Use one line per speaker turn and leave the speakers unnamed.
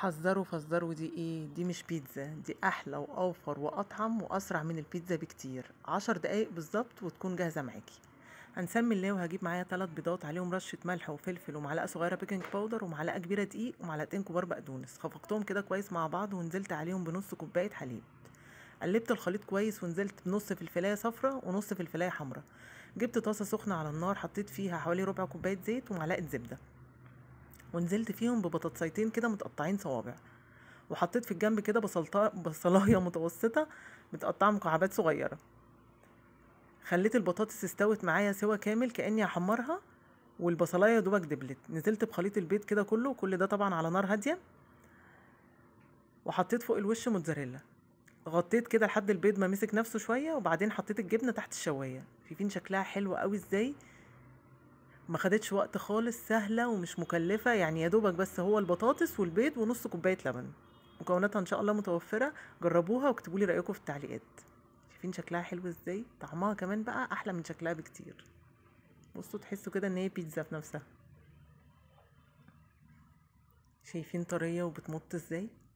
حذروا فذروا دي ايه دي مش بيتزا دي احلى واوفر واطعم واسرع من البيتزا بكتير عشر دقايق بالظبط وتكون جاهزه معاكي هنسمي الله وهجيب معايا ثلاث بيضات عليهم رشه ملح وفلفل ومعلقه صغيره بيكنج باودر ومعلقه كبيره دقيق ومعلقتين كبار بقدونس خفقتهم كده كويس مع بعض ونزلت عليهم بنص كوبايه حليب قلبت الخليط كويس ونزلت بنص فلفلايه صفرة ونص فلفلايه حمرا جبت طاسه سخنه على النار حطيت فيها حوالي ربع كوبايه زيت ومعلقه زبده ونزلت فيهم ببطاطسيتين كده متقطعين صوابع وحطيت في الجنب كده بصلايه متوسطه متقطعه مكعبات صغيره خليت البطاطس استوت معايا سوا كامل كاني أحمرها والبصلايه دوبك دبلت نزلت بخليط البيض كده كله وكل ده طبعا على نار هاديه وحطيت فوق الوش موتزاريلا غطيت كده لحد البيض ما مسك نفسه شويه وبعدين حطيت الجبنه تحت الشوايه شايفين شكلها حلو قوي ازاي ما خدتش وقت خالص سهله ومش مكلفه يعني يا دوبك بس هو البطاطس والبيض ونص كوبايه لبن مكوناتها ان شاء الله متوفره جربوها واكتبوا لي رايكم في التعليقات شايفين شكلها حلو ازاي طعمها كمان بقى احلى من شكلها بكتير بصوا تحسوا كده ان هي بيتزا في نفسها شايفين طريه وبتمط ازاي